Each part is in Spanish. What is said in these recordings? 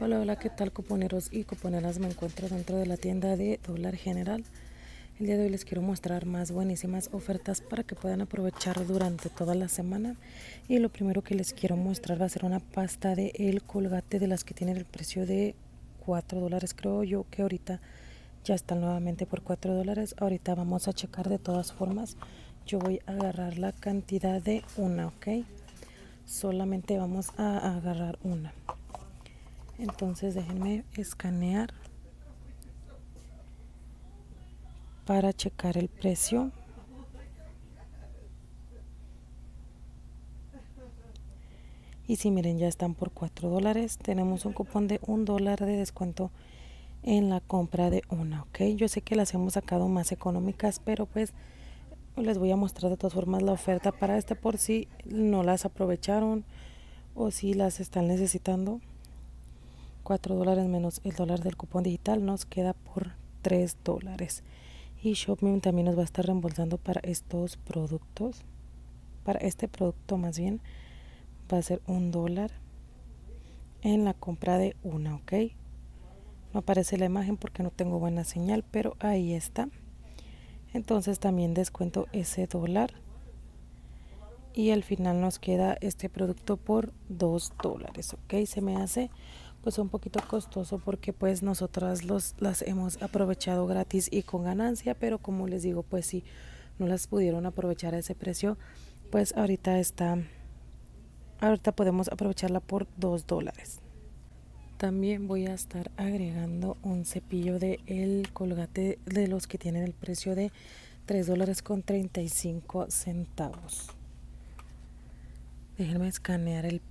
Hola, hola, ¿qué tal cuponeros y cuponeras? Me encuentro dentro de la tienda de Dólar General. El día de hoy les quiero mostrar más buenísimas ofertas para que puedan aprovechar durante toda la semana. Y lo primero que les quiero mostrar va a ser una pasta de El Colgate de las que tienen el precio de 4 dólares. Creo yo que ahorita ya están nuevamente por 4 dólares. Ahorita vamos a checar de todas formas. Yo voy a agarrar la cantidad de una, ¿ok? Solamente vamos a agarrar una entonces déjenme escanear para checar el precio y si miren ya están por 4 dólares tenemos un cupón de 1 dólar de descuento en la compra de una ok yo sé que las hemos sacado más económicas pero pues les voy a mostrar de todas formas la oferta para esta por si no las aprovecharon o si las están necesitando 4 dólares menos el dólar del cupón digital nos queda por 3 dólares. Y ShopMium también nos va a estar reembolsando para estos productos. Para este producto más bien va a ser un dólar en la compra de una, ¿ok? No aparece la imagen porque no tengo buena señal, pero ahí está. Entonces también descuento ese dólar y al final nos queda este producto por 2 dólares, ¿ok? Se me hace pues un poquito costoso porque pues nosotras los, las hemos aprovechado gratis y con ganancia, pero como les digo, pues si no las pudieron aprovechar a ese precio, pues ahorita está, ahorita podemos aprovecharla por 2 dólares. También voy a estar agregando un cepillo de el colgate de los que tienen el precio de 3 dólares con 35 centavos. Déjenme escanear el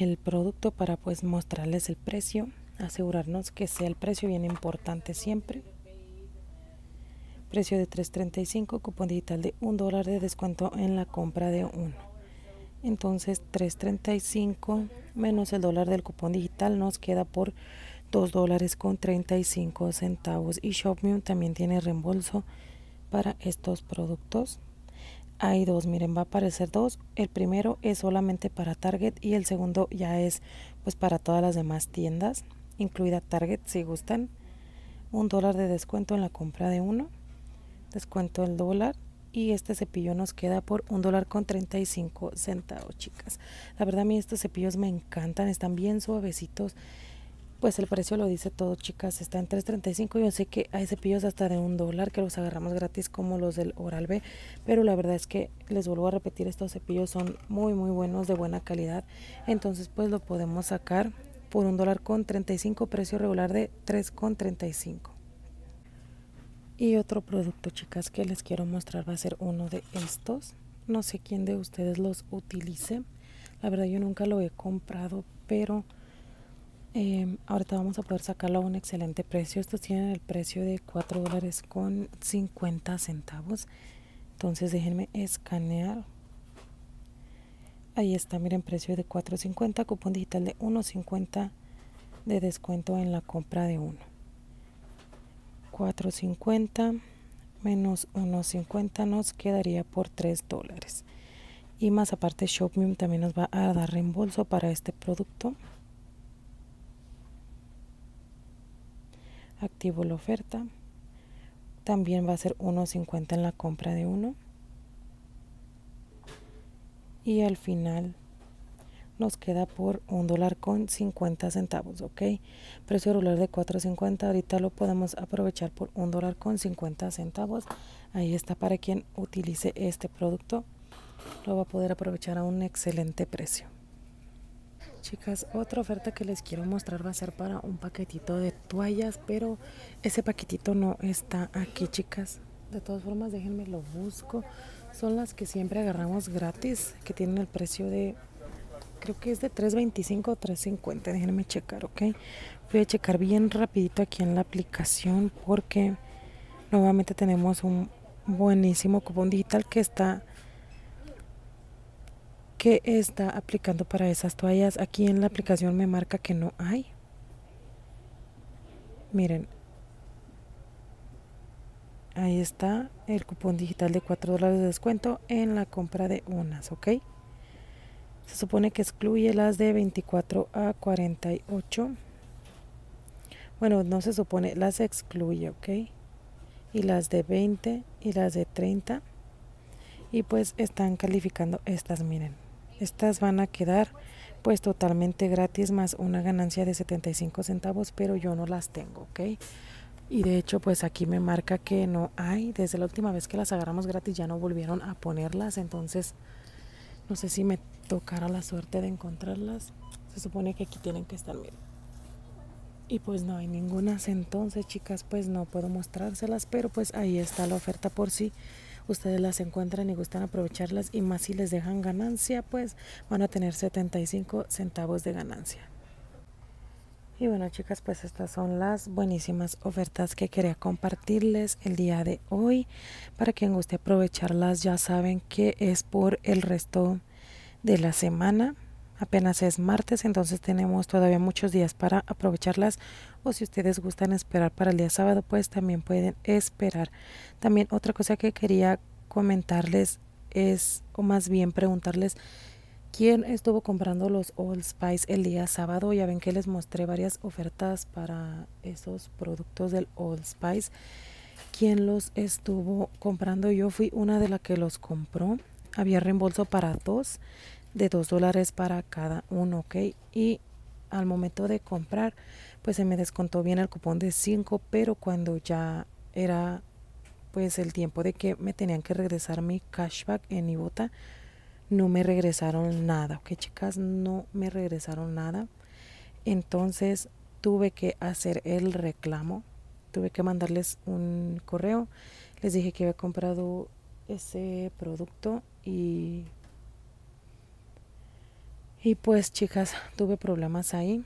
el producto para pues mostrarles el precio, asegurarnos que sea el precio bien importante siempre. Precio de 3.35, cupón digital de un dólar de descuento en la compra de uno. Entonces 3.35 menos el dólar del cupón digital nos queda por dos dólares con 35 centavos y Shopmium también tiene reembolso para estos productos hay dos, miren, va a aparecer dos. El primero es solamente para Target y el segundo ya es pues para todas las demás tiendas, incluida Target si gustan. Un dólar de descuento en la compra de uno, descuento el dólar y este cepillo nos queda por un dólar con 35 centavos, chicas. La verdad a mí estos cepillos me encantan, están bien suavecitos pues el precio lo dice todo, chicas, está en 3.35. Yo sé que hay cepillos hasta de un dólar que los agarramos gratis como los del Oral B, pero la verdad es que les vuelvo a repetir, estos cepillos son muy muy buenos, de buena calidad. Entonces pues lo podemos sacar por un dólar con 35, precio regular de 3.35. Y otro producto, chicas, que les quiero mostrar va a ser uno de estos. No sé quién de ustedes los utilice. La verdad yo nunca lo he comprado, pero Em, ahorita vamos a poder sacarlo a un excelente precio. Estos tienen el precio de 4 dólares con 50 centavos. Entonces déjenme escanear. Ahí está, miren, precio de 4.50, cupón digital de 1.50 de descuento en la compra de uno. 4.50 menos 1.50 nos quedaría por 3 dólares. Y más aparte, Shopmium también nos va a dar reembolso para este producto. activo la oferta. También va a ser 1.50 en la compra de uno. Y al final nos queda por un dólar con 50 centavos, ok. Precio regular de 4.50, ahorita lo podemos aprovechar por un dólar con 50 centavos. Ahí está para quien utilice este producto, lo va a poder aprovechar a un excelente precio chicas otra oferta que les quiero mostrar va a ser para un paquetito de toallas pero ese paquetito no está aquí chicas de todas formas déjenme lo busco son las que siempre agarramos gratis que tienen el precio de creo que es de 3.25 o 3.50 déjenme checar ok voy a checar bien rapidito aquí en la aplicación porque nuevamente tenemos un buenísimo cupón digital que está que está aplicando para esas toallas. Aquí en la aplicación me marca que no hay. Miren. Ahí está el cupón digital de 4 dólares de descuento en la compra de unas, ¿ok? Se supone que excluye las de 24 a 48. Bueno, no se supone, las excluye, ¿ok? Y las de 20 y las de 30 y pues están calificando estas, miren. Estas van a quedar pues totalmente gratis más una ganancia de 75 centavos, pero yo no las tengo, ¿ok? Y de hecho pues aquí me marca que no hay, desde la última vez que las agarramos gratis ya no volvieron a ponerlas, entonces no sé si me tocará la suerte de encontrarlas. Se supone que aquí tienen que estar, miren. Y pues no hay ningunas, entonces, chicas, pues no puedo mostrárselas, pero pues ahí está la oferta por sí ustedes las encuentran y gustan aprovecharlas y más si les dejan ganancia, pues van a tener 75 centavos de ganancia. Y bueno chicas, pues estas son las buenísimas ofertas que quería compartirles el día de hoy. Para quien guste aprovecharlas ya saben que es por el resto de la semana. Apenas es martes, entonces tenemos todavía muchos días para aprovecharlas o si ustedes gustan esperar para el día sábado, pues también pueden esperar. También otra cosa que quería comentarles es, o más bien preguntarles, ¿quién estuvo comprando los Old Spice el día sábado? Ya ven que les mostré varias ofertas para esos productos del Old Spice. ¿Quién los estuvo comprando? Yo fui una de las que los compró. Había reembolso para dos de 2 dólares para cada uno, ok. Y al momento de comprar, pues se me descontó bien el cupón de 5, pero cuando ya era pues el tiempo de que me tenían que regresar mi cashback en Ibota, no me regresaron nada, ok chicas, no me regresaron nada. Entonces tuve que hacer el reclamo, tuve que mandarles un correo, les dije que había comprado ese producto y y pues chicas, tuve problemas ahí.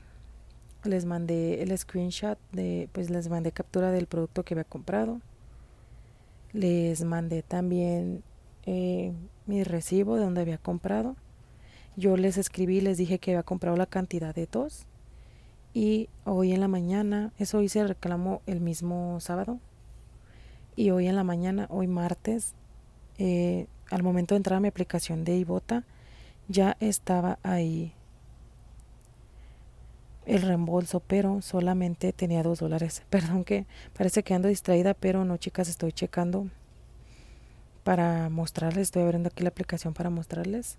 Les mandé el screenshot de, pues les mandé captura del producto que había comprado. Les mandé también eh, mi recibo de donde había comprado. Yo les escribí, les dije que había comprado la cantidad de dos. Y hoy en la mañana, eso hice el reclamo el mismo sábado. Y hoy en la mañana, hoy martes, eh, al momento de entrar a mi aplicación de Ibota, ya estaba ahí el reembolso, pero solamente tenía dos dólares. Perdón que parece que ando distraída, pero no, chicas, estoy checando para mostrarles. Estoy abriendo aquí la aplicación para mostrarles.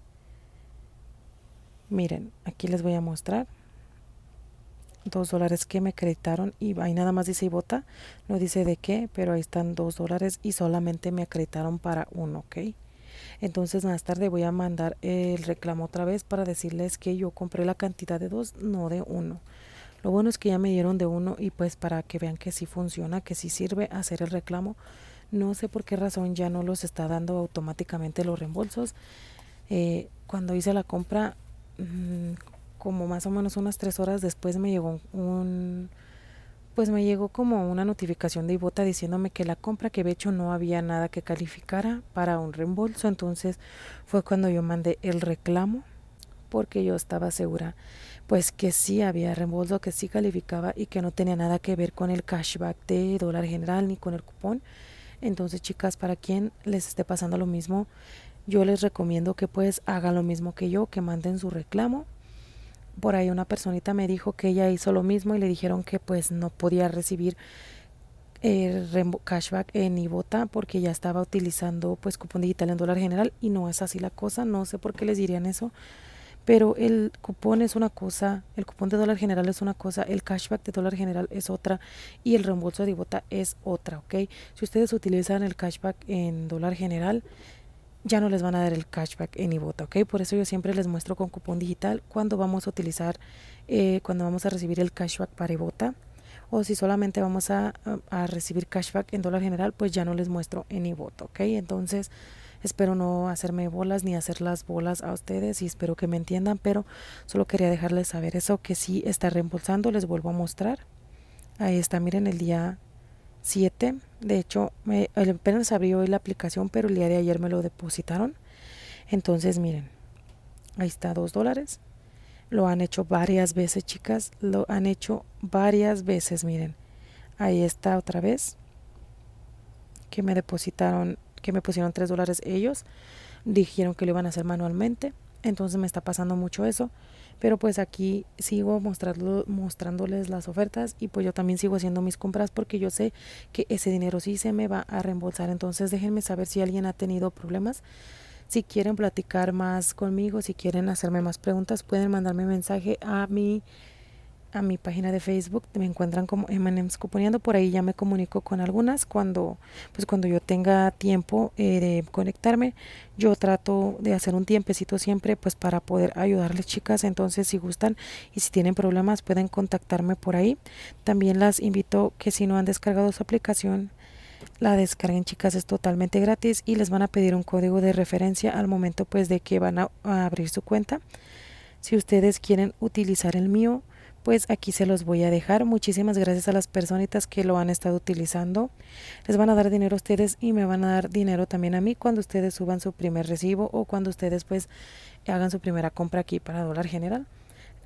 Miren, aquí les voy a mostrar. Dos dólares que me acreditaron y ahí nada más dice bota no dice de qué, pero ahí están dos dólares y solamente me acreditaron para uno, ¿ok? Entonces más tarde voy a mandar el reclamo otra vez para decirles que yo compré la cantidad de dos, no de uno. Lo bueno es que ya me dieron de uno y pues para que vean que sí funciona, que sí sirve hacer el reclamo. No sé por qué razón ya no los está dando automáticamente los reembolsos. Eh, cuando hice la compra, mm, como más o menos unas tres horas después me llegó un, pues me llegó como una notificación de Ibota diciéndome que la compra que había hecho no había nada que calificara para un reembolso. Entonces fue cuando yo mandé el reclamo porque yo estaba segura pues que sí había reembolso, que sí calificaba y que no tenía nada que ver con el cashback de dólar general ni con el cupón. Entonces chicas, para quien les esté pasando lo mismo, yo les recomiendo que pues hagan lo mismo que yo, que manden su reclamo por ahí una personita me dijo que ella hizo lo mismo y le dijeron que pues no podía recibir el eh, cashback en Ibota porque ya estaba utilizando pues cupón digital en dólar general y no es así la cosa, no sé por qué les dirían eso, pero el cupón es una cosa, el cupón de dólar general es una cosa, el cashback de dólar general es otra y el reembolso de Ibota es otra, ¿ok? Si ustedes utilizan el cashback en dólar general, ya no les van a dar el cashback en Ibota, ¿ok? Por eso yo siempre les muestro con cupón digital cuando vamos a utilizar, eh, cuando vamos a recibir el cashback para Ibota. O si solamente vamos a, recibir cashback en dólar general, pues ya no les muestro en Ibota, ¿ok? Entonces, espero no hacerme bolas ni hacer las bolas a ustedes y espero que me entiendan, pero solo quería dejarles saber eso, que sí está reembolsando, les vuelvo a mostrar. Ahí está, miren el día 7. De hecho, me, apenas abrí hoy la aplicación, pero el día de ayer me lo depositaron. Entonces, miren, ahí está 2 dólares. Lo han hecho varias veces, chicas. Lo han hecho varias veces, miren. Ahí está otra vez. Que me depositaron, que me pusieron 3 dólares ellos. Dijeron que lo iban a hacer manualmente. Entonces me está pasando mucho eso. Pero pues aquí sigo mostrándoles las ofertas y pues yo también sigo haciendo mis compras porque yo sé que ese dinero sí se me va a reembolsar. Entonces déjenme saber si alguien ha tenido problemas. Si quieren platicar más conmigo, si quieren hacerme más preguntas, pueden mandarme mensaje a mi a mi página de Facebook, me encuentran como mnm's Componiendo. por ahí ya me comunico con algunas cuando pues cuando yo tenga tiempo eh, de conectarme, yo trato de hacer un tiempecito siempre pues para poder ayudarles chicas, entonces si gustan y si tienen problemas pueden contactarme por ahí. También las invito que si no han descargado su aplicación la descarguen chicas es totalmente gratis y les van a pedir un código de referencia al momento pues de que van a abrir su cuenta si ustedes quieren utilizar el mío pues aquí se los voy a dejar. Muchísimas gracias a las personitas que lo han estado utilizando. Les van a dar dinero a ustedes y me van a dar dinero también a mí cuando ustedes suban su primer recibo o cuando ustedes pues hagan su primera compra aquí para dólar general.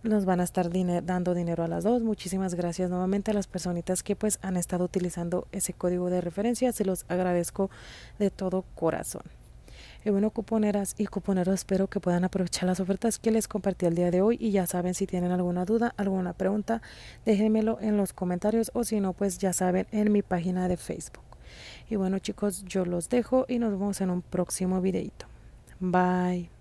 Nos van a estar dando dinero a las dos. Muchísimas gracias nuevamente a las personitas que pues han estado utilizando ese código de referencia. Se los agradezco de todo corazón. Y bueno, cuponeras y cuponeros, espero que puedan aprovechar las ofertas que les compartí el día de hoy. Y ya saben, si tienen alguna duda, alguna pregunta, déjenmelo en los comentarios o si no, pues ya saben, en mi página de Facebook. Y bueno chicos, yo los dejo y nos vemos en un próximo videito. Bye.